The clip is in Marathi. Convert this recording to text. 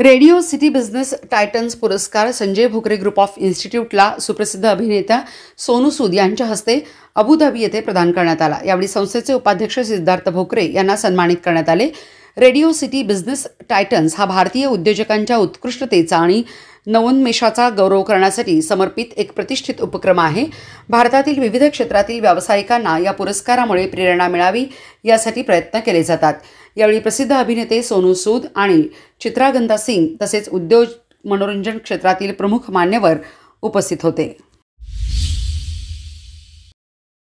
रेडिओ सिटी बिझनेस टायटन्स पुरस्कार संजय भोकरे ग्रुप ऑफ इन्स्टिट्यूटला सुप्रसिद्ध अभिनेता सोनू सूद यांच्या हस्ते अबुधाबी येथे प्रदान करण्यात आला यावेळी संस्थेचे उपाध्यक्ष सिद्धार्थ भोकरे यांना सन्मानित करण्यात आले रेडिओ सिटी बिझनेस टायटन्स हा भारतीय उद्योजकांच्या उत्कृष्टतेचा आणि नवोन्मेषाचा गौरव करण्यासाठी समर्पित एक प्रतिष्ठित उपक्रम आहे भारतातील विविध क्षेत्रातील व्यावसायिकांना या पुरस्कारामुळे प्रेरणा मिळावी यासाठी प्रयत्न केले जातात यावेळी प्रसिद्ध अभिनेते सोनू सूद आणि चित्रागंधा सिंग तसेच उद्योग मनोरंजन क्षेत्रातील प्रमुख मान्यवर उपस्थित होते